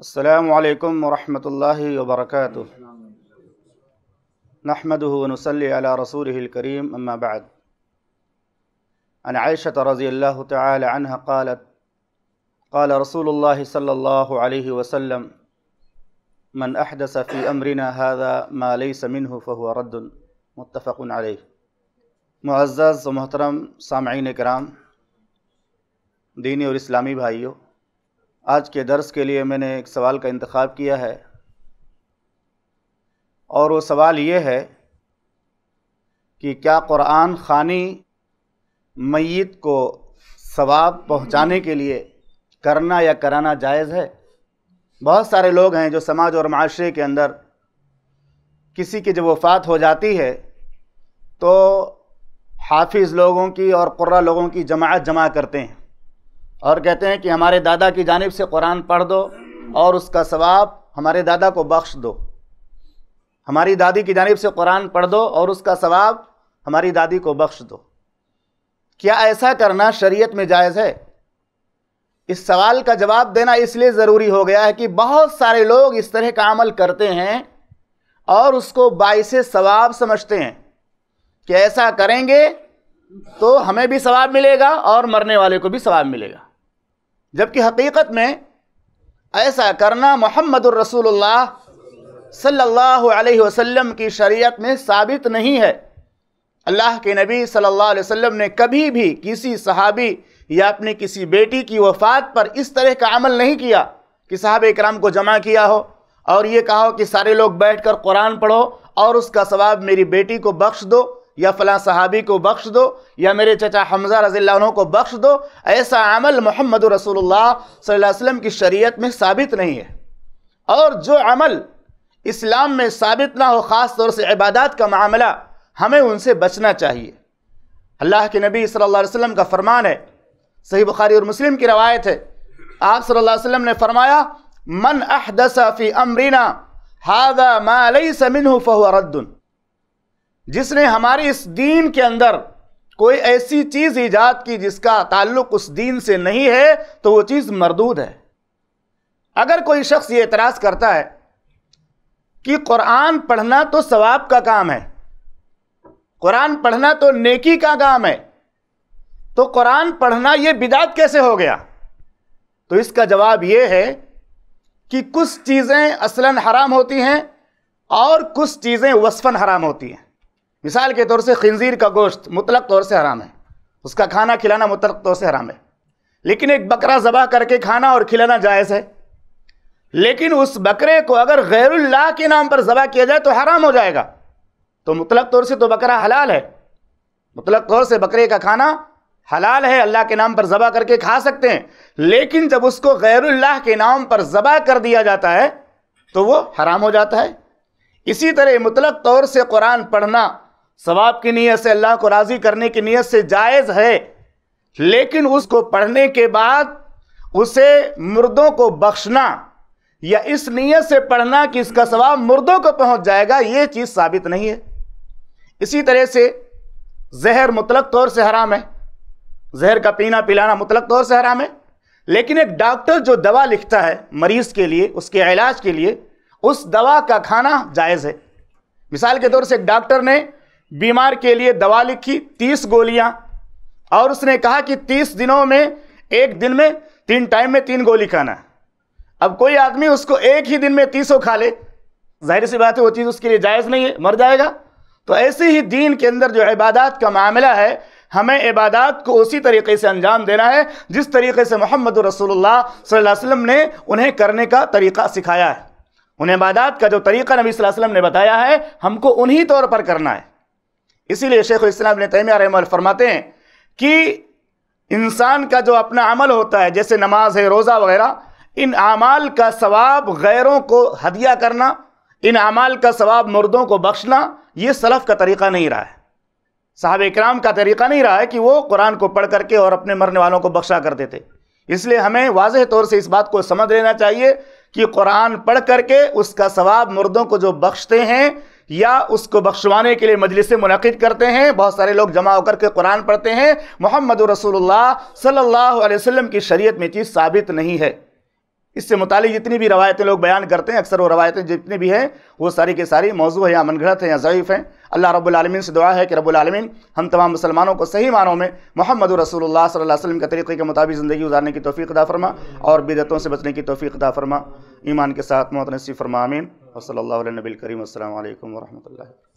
السلام عليكم ورحمة الله وبركاته نحمده ونصلي على رسوله الكريم أما بعد عن عائشة رضي الله تعالى عنها قالت قال رسول الله صلى الله عليه وسلم من أحدث في أمرنا هذا ما ليس منه فهو رد متفق عليه معزز ومحترم سامعين كرام ديني اور اسلامی आज के दर्स के लिए मैंने एक सवाल का इंतखब किया है और वो सवाल ये है कि क्या क़ुरान ख़ानी मैत को सवाब पहुंचाने के लिए करना या कराना जायज़ है बहुत सारे लोग हैं जो समाज और माशरे के अंदर किसी की जब वफ़ात हो जाती है तो हाफिज़ लोगों की और कुर्रा लोगों की जमात जमा करते हैं और कहते हैं कि हमारे दादा की जानब से कुरान पढ़ दो और उसका सवाब हमारे दादा को बख्श दो हमारी दादी की जानब से कुरान पढ़ दो और उसका सवाब हमारी दादी को बख्श दो क्या ऐसा करना शरीयत में जायज़ है इस सवाल का जवाब देना इसलिए ज़रूरी हो गया है कि बहुत सारे लोग इस तरह का अमल करते हैं और उसको बायस सवाब समझते हैं कि ऐसा करेंगे तो हमें भी सवाब मिलेगा और मरने वाले को भी सवाब मिलेगा जबकि हकीकत में ऐसा करना मोहम्मद रसूलुल्लाह सल्लल्लाहु अलैहि वसल्लम की शरीयत में साबित नहीं है अल्लाह के नबी सल्लल्लाहु अलैहि वसल्लम ने कभी भी किसी सहाबी या अपनी किसी बेटी की वफ़ात पर इस तरह का अमल नहीं किया कि साहब इक्राम को जमा किया हो और ये कहा हो कि सारे लोग बैठ कर कुरान पढ़ो और उसका सवाब मेरी बेटी को बख्श दो या फ़लां सहाबी को बख्श दो या मेरे चचा हमज़ा रजील्ला को बख्श दो ऐसा अमल मोहम्मद रसूल वसम की शरीयत में साबित नहीं है और जो अमल इस्लाम में साबित ना हो ख़ास तौर से इबादत का मामला हमें उनसे बचना चाहिए अल्लाह के नबी सल्लल्लाहु अलैहि वसल्लम का फरमान है सही बुखारी और मुस्लिम की रवायत है आप सल्लल्लाहु अलैहि वसल्लम ने फरमाया मन अहदसा फ़ी अमरीना हादा मालई समिन फ़हु रद्दुन जिसने हमारे इस दीन के अंदर कोई ऐसी चीज़ ईजाद की जिसका ताल्लुक उस दीन से नहीं है तो वो चीज़ मरदूद है अगर कोई शख्स ये एतराज़ करता है कि कुरान पढ़ना तो सवाब का काम है कुरान पढ़ना तो नेकी का काम है तो कुरान पढ़ना ये बिदात कैसे हो गया तो इसका जवाब ये है कि कुछ चीज़ें असलन हराम होती हैं और कुछ चीज़ें वसफ़न हराम होती हैं मिसाल के तौर से खंजीर का गोश्त मुतलक तौर से हराम है उसका खाना खिलाना मुतलक तौर से हराम है लेकिन एक बकरा ज़बह करके खाना और खिलाना जायज़ है लेकिन उस बकरे को अगर गैरुल्लाह के नाम पर ज़बह किया जाए तो हराम हो जाएगा तो मुतलक तौर से तो बकरा हलाल है मुतलक तौर से बकरे का खाना हलाल है अल्लाह के नाम पर ज़बह करके खा सकते हैं लेकिन जब उसको गैरुल्लाह के नाम पर ज़बह कर दिया जाता है तो वो हराम हो जाता है इसी तरह मुतलक तौर से कुरान पढ़ना सवाब की नीयत से अल्लाह को राज़ी करने की नीयत से जायज़ है लेकिन उसको पढ़ने के बाद उसे मुर्दों को बख्शना या इस नीयत से पढ़ना कि इसका सवाब मुर्दों को पहुंच जाएगा ये चीज़ साबित नहीं है इसी तरह से जहर मुतलक तौर से हराम है जहर का पीना पिलाना मुतलक तौर से हराम है लेकिन एक डॉक्टर जो दवा लिखता है मरीज़ के लिए उसके इलाज के लिए उस दवा का खाना जायज़ है मिसाल के तौर से एक डॉक्टर ने बीमार के लिए दवा लिखी तीस गोलियां और उसने कहा कि तीस दिनों में एक दिन में तीन टाइम में तीन गोली खाना है अब कोई आदमी उसको एक ही दिन में तीसों खा ले जाहिर सी बात है वो चीज़ उसके लिए जायज़ नहीं है मर जाएगा तो ऐसे ही दीन के अंदर जो इबादत का मामला है हमें इबादत को उसी तरीके से अंजाम देना है जिस तरीके से मोहम्मद रसोल्ला वसलम ने उन्हें करने का तरीका सिखाया है उन्हें इबादत का जो तरीका नबी वसलम ने बताया है हमको उन्हीं तौर पर करना है इसीलिए शेख इस्लाम तैमिया फरमाते हैं कि इंसान का जो अपना अमल होता है जैसे नमाज है रोज़ा वगैरह इन अमाल का सवाब गैरों को हदिया करना इन अमाल का सवाब मर्दों को बख्शना ये सलफ़ का तरीक़ा नहीं रहा है साहब इक्राम का तरीक़ा नहीं रहा है कि वो कुरान को पढ़ करके और अपने मरने वालों को बख्शा कर देते इसलिए हमें वाजह तौर से इस बात को समझ लेना चाहिए कि कुरान पढ़ करके उसका सवाब मर्दों को जो बख्शते हैं या उसको बख्शवाने के लिए मजलिस मुनद करते हैं बहुत सारे लोग जमा होकर के कुरान पढ़ते हैं मोहम्मद रसोल्ला सल्ला वसम की शरीय में चीज़ साबित नहीं है इससे मुतालिक जितनी भी रवायतें लोग बयान करते हैं अक्सर वो रवायतें जितनी भी हैं वो सारी के सारी मौजू है या मनगढ़त हैं या ज़यीफ़ हैं अल्लाह रबालमीन से दुआ है कि रबालमीन हम तमाम मुसलमानों को सही मानों में मोहम्मद रसूल सल्ला वसलम के तरीक़े के मुताबिक ज़िंदगी गुजारने की तोफ़ी अदा फरमा और बिदतों से बचने की तोफ़ी अदा फरमा ईमान के साथ मोहतनसी फरमामीन वसल नबी करीम असल वरम्ह